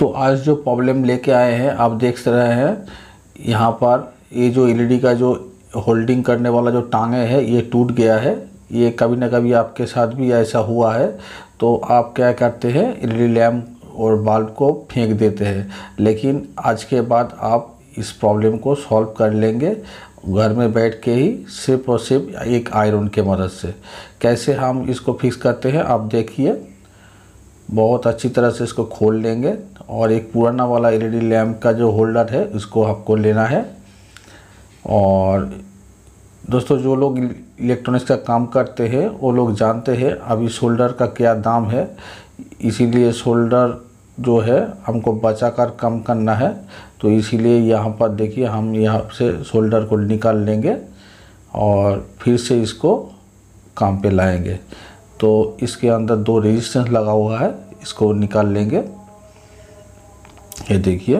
तो आज जो प्रॉब्लम लेके आए हैं आप देख रहे हैं यहाँ पर ये जो एलईडी e का जो होल्डिंग करने वाला जो टांगे है ये टूट गया है ये कभी ना कभी आपके साथ भी ऐसा हुआ है तो आप क्या करते हैं एलईडी लैम्प e और बाल्ब को फेंक देते हैं लेकिन आज के बाद आप इस प्रॉब्लम को सॉल्व कर लेंगे घर में बैठ के ही सिर्फ और सिर्फ एक आयरन के मदद से कैसे हम इसको फिक्स करते हैं आप देखिए बहुत अच्छी तरह से इसको खोल लेंगे और एक पुराना वाला एलईडी लैम्प का जो होल्डर है उसको आपको लेना है और दोस्तों जो लोग इलेक्ट्रॉनिक्स का काम करते हैं वो लोग जानते हैं अभी शोल्डर का क्या दाम है इसीलिए शोल्डर जो है हमको बचा कर कम करना है तो इसीलिए यहाँ पर देखिए हम यहाँ से शोल्डर को निकाल लेंगे और फिर से इसको काम पे लाएंगे तो इसके अंदर दो रेजिस्टेंस लगा हुआ है इसको निकाल लेंगे ये देखिए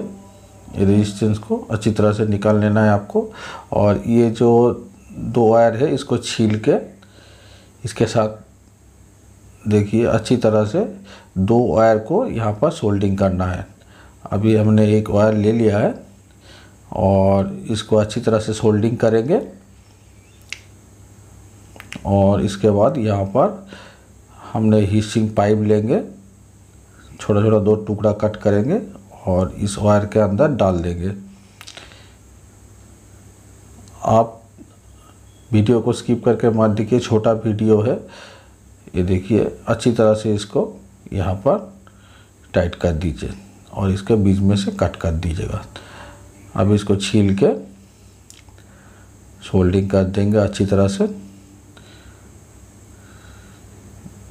रेजिस्टेंस को अच्छी तरह से निकाल लेना है आपको और ये जो दो वायर है इसको छील के इसके साथ देखिए अच्छी तरह से दो वायर को यहाँ पर सोल्डिंग करना है अभी हमने एक वायर ले लिया है और इसको अच्छी तरह से सोल्डिंग करेंगे और इसके बाद यहाँ पर हमने हीसिंग पाइप लेंगे छोटा छोटा दो टुकड़ा कट करेंगे और इस वायर के अंदर डाल देंगे आप वीडियो को स्किप करके मान देखिए छोटा वीडियो है ये देखिए अच्छी तरह से इसको यहाँ पर टाइट कर दीजिए और इसके बीच में से कट कर दीजिएगा अब इसको छील के सोल्डिंग कर देंगे अच्छी तरह से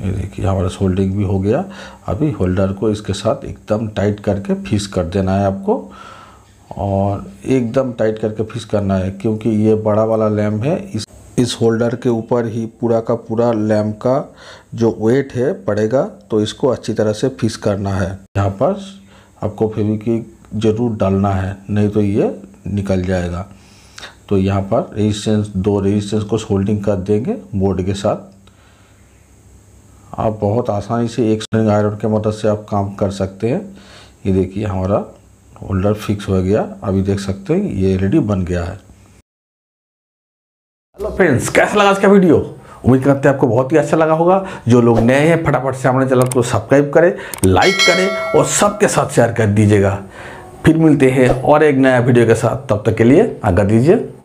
ये देखिए हमारा सोल्डिंग भी हो गया अभी होल्डर को इसके साथ एकदम टाइट करके फिस कर देना है आपको और एकदम टाइट करके फिस करना है क्योंकि ये बड़ा वाला लैम्प है इस इस होल्डर के ऊपर ही पूरा का पूरा लैम्प का जो वेट है पड़ेगा तो इसको अच्छी तरह से फिस करना है यहाँ पर आपको फेविकिक ज़रूर डालना है नहीं तो ये निकल जाएगा तो यहाँ पर रेजिस्टेंस दो रेजिस्टेंस को सोल्डिंग कर देंगे बोर्ड के साथ आप बहुत आसानी से एक स्प्रिंग आयरन के मदद से आप काम कर सकते हैं ये देखिए हमारा होल्डर फिक्स हो गया अभी देख सकते हैं ये रेडी बन गया है हेलो फ्रेंड्स कैसा लगा आज का वीडियो उम्मीद करते हैं आपको बहुत ही अच्छा लगा होगा जो लोग नए हैं फटाफट से हमारे चैनल को सब्सक्राइब करें लाइक करें और सबके साथ शेयर कर दीजिएगा फिर मिलते हैं और एक नया वीडियो के साथ तब तक के लिए आगा दीजिए